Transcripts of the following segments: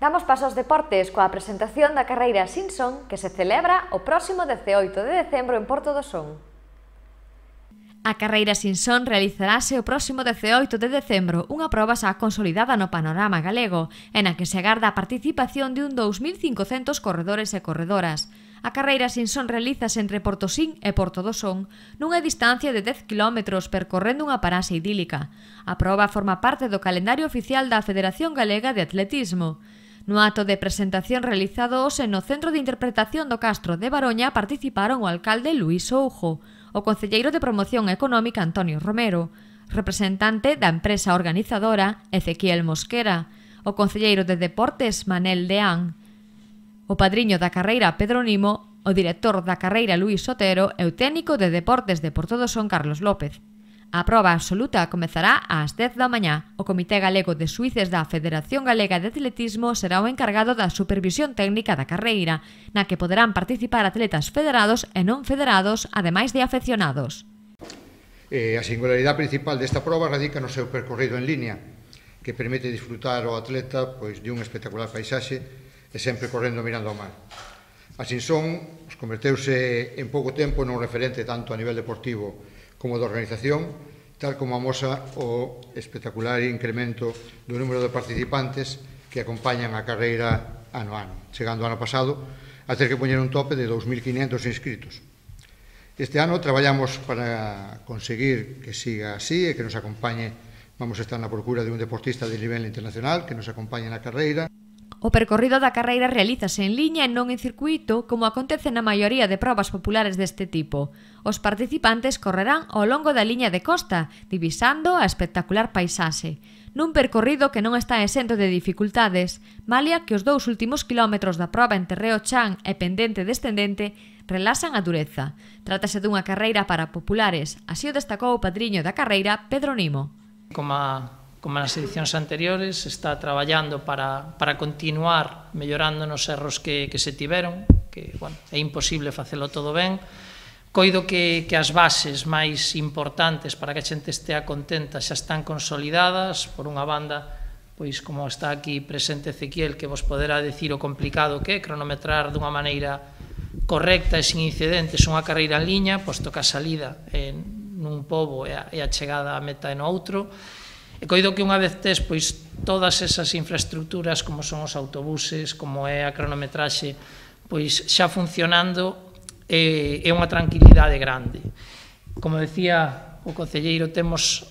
Damos paso aos deportes coa presentación da carreira Simpson que se celebra o próximo 18 de decembro en Porto do Son. A carreira Simpson realizarase o próximo 18 de decembro, unha proba xa consolidada no panorama galego, en a que se agarda a participación de un 2.500 corredores e corredoras. A carreira Sinsón realizase entre Portosín e Porto do Son nunha distancia de 10 km percorrendo unha parase idílica. A proba forma parte do calendario oficial da Federación Galega de Atletismo. No acto de presentación realizado hoxe no Centro de Interpretación do Castro de Baroña participaron o alcalde Luís Oujo, o Concelleiro de Promoción Económica Antonio Romero, representante da empresa organizadora Ezequiel Mosquera, o Concelleiro de Deportes Manel Deán, o padriño da carreira Pedro Nimo, o director da carreira Luís Sotero e o técnico de Deportes de Portodo Son Carlos López. A proba absoluta comezará ás 10 da mañá. O Comité Galego de Suíces da Federación Galega de Atletismo será o encargado da supervisión técnica da carreira, na que poderán participar atletas federados e non federados, ademais de afeccionados. Eh, a singularidade principal desta proba radica no seu percorrido en línea, que permite disfrutar o atleta pois, de un espectacular paisaxe e sempre correndo mirando ao mar. A Sinsón os pois, converteuse en pouco tempo nun referente tanto a nivel deportivo como da organización, tal como amosa o espectacular incremento do número de participantes que acompañan a carreira ano a ano, chegando ao ano pasado a ter que poñer un tope de 2.500 inscritos. Este ano traballamos para conseguir que siga así e que nos acompañe Vamos a estar na procura de un deportista de nivel internacional que nos acompañe na carreira. O percorrido da carreira realízase en liña e non en circuito, como acontece na maioría de probas populares deste tipo. Os participantes correrán ao longo da liña de costa, divisando a espectacular paisaxe nun percorrido que non está exento de dificultades, malia que os dous últimos quilómetros da proba en terreo chan e pendente descendente relaxan a dureza. Trátase dunha carreira para populares, así o destacou o padriño da carreira, Pedro Nimo. Como a como nas edicións anteriores, está traballando para, para continuar mellorando nos erros que, que se tiveron, que bueno, é imposible facelo todo ben, coido que, que as bases máis importantes para que a xente estea contenta xa están consolidadas, por unha banda, pois como está aquí presente Ezequiel, que vos poderá decir o complicado que é cronometrar dunha maneira correcta e sin incidentes unha carreira en liña, posto que a salida en nun pobo e a, e a chegada á meta en outro, E coido que unha vez tes pois todas esas infraestructuras como son os autobuses, como é a cronometraxe, pois xa funcionando eh, é unha tranquilidade grande. Como decía o concelleiro, temos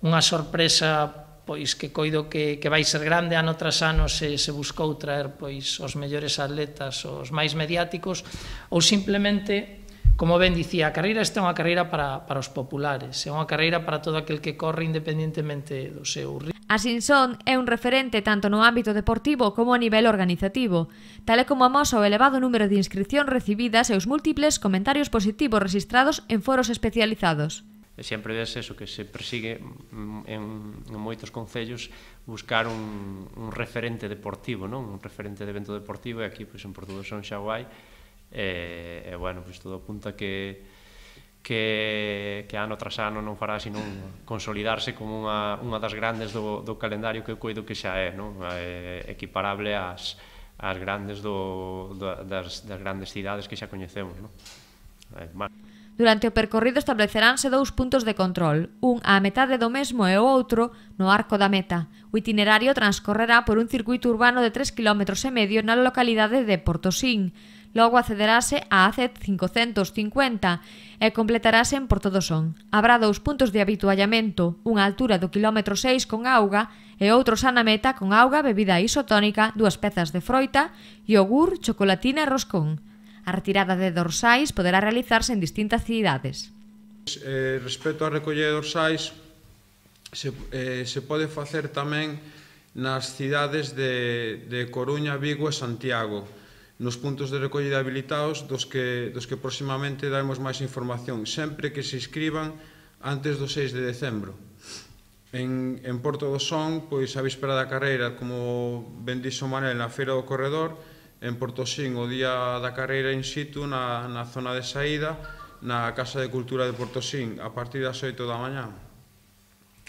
unha sorpresa pois que coido que, que vai ser grande ano tras ano se, se buscou traer pois os mellores atletas, os máis mediáticos ou simplemente Como ben dicía, a carreira esta é unha carreira para, para os populares, é unha carreira para todo aquel que corre independentemente do seu ritmo. A Sinsón é un referente tanto no ámbito deportivo como a nivel organizativo, tal como amosa o elevado número de inscripción recibidas e os múltiples comentarios positivos registrados en foros especializados. E sempre ves eso que se persigue mm, en, en moitos concellos buscar un, un referente deportivo, non? un referente de evento deportivo e aquí pois, en Portugal son xa guai E, e bueno, pois todo apunta que que, que ano tras ano non fará sino consolidarse como unha, unha das grandes do, do calendario que eu coido que xa é, non? É equiparable ás, ás grandes do, do, das, das grandes cidades que xa coñecemos, non? É, Durante o percorrido estableceránse dous puntos de control, un á metade do mesmo e o outro no arco da meta. O itinerario transcorrerá por un circuito urbano de 3 km e medio na localidade de Portosín. Logo accederase a AC 550 e completarase en Son. Habrá dous puntos de habituallamento, unha altura do kilómetro 6 con auga e outro sana meta con auga, bebida isotónica, dúas pezas de froita, yogur, chocolatina e roscón. A retirada de dorsais poderá realizarse en distintas cidades. Eh, respecto á recolle de dorsais, se, eh, se pode facer tamén nas cidades de, de Coruña, Vigo e Santiago nos puntos de recollida habilitados dos que, dos que próximamente daremos máis información, sempre que se inscriban antes do 6 de decembro. En, en Porto do Son, pois a víspera da carreira, como ben dixo Manel, na Feira do Corredor, en Porto Sin, o día da carreira in situ, na, na zona de saída, na Casa de Cultura de Porto Sin, a partir das 8 da mañá.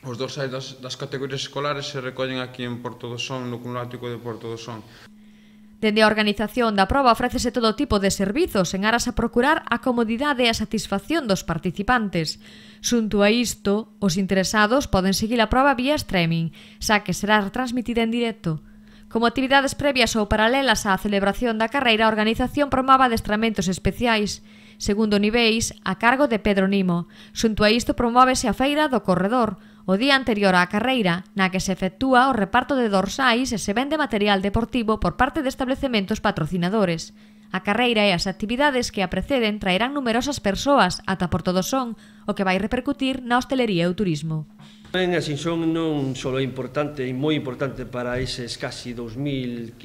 Os dorsais das, das categorías escolares se recollen aquí en Porto do Son, no Cunlático de Porto do Son. Dende a organización da proba ofrécese todo tipo de servizos en aras a procurar a comodidade e a satisfacción dos participantes. Xunto a isto, os interesados poden seguir a proba vía streaming, xa que será transmitida en directo. Como actividades previas ou paralelas á celebración da carreira, a organización promaba destramentos especiais, segundo niveis, a cargo de Pedro Nimo. Xunto a isto promóvese a feira do corredor, o día anterior á carreira, na que se efectúa o reparto de dorsais e se vende material deportivo por parte de establecementos patrocinadores. A carreira e as actividades que a preceden traerán numerosas persoas ata por todo son, o que vai repercutir na hostelería e o turismo. En Asinxón non só é importante, e moi importante para eses casi 2.500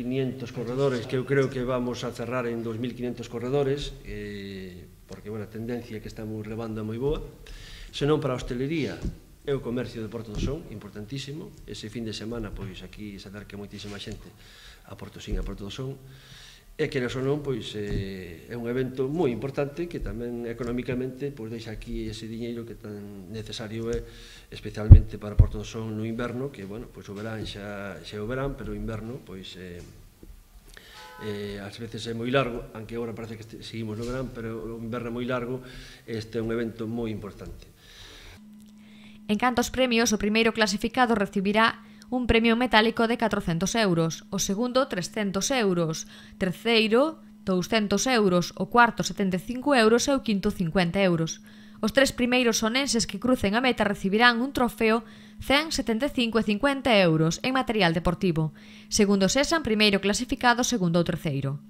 corredores que eu creo que vamos a cerrar en 2.500 corredores, eh, porque, bueno, a tendencia que estamos levando é moi boa, senón para a hostelería, É o comercio de Porto do Son, importantísimo. Ese fin de semana, pois, aquí se acerca moitísima xente a Porto Sin, a Porto do Son. E que son non, pois, eh, é un evento moi importante que tamén economicamente pois, deixa aquí ese diñeiro que tan necesario é especialmente para Porto do Son no inverno, que, bueno, pois, o verán xa, xa o verán, pero o inverno, pois, eh, eh, ás veces é moi largo, aunque agora parece que seguimos no verán, pero o inverno é moi largo, este é un evento moi importante. En cantos premios, o primeiro clasificado recibirá un premio metálico de 400 euros, o segundo 300 euros, terceiro 200 euros, o cuarto 75 euros e o quinto 50 euros. Os tres primeiros sonenses que crucen a meta recibirán un trofeo 175 e 50 euros en material deportivo, segundo sexan primeiro clasificado, segundo ou terceiro.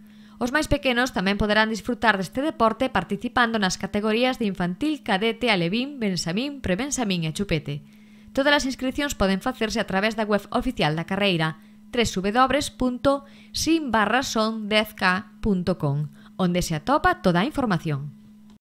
Os máis pequenos tamén poderán disfrutar deste deporte participando nas categorías de infantil, cadete, alevín, bensamín, prebensamín e chupete. Todas as inscripcións poden facerse a través da web oficial da carreira www.sin10k.com, onde se atopa toda a información.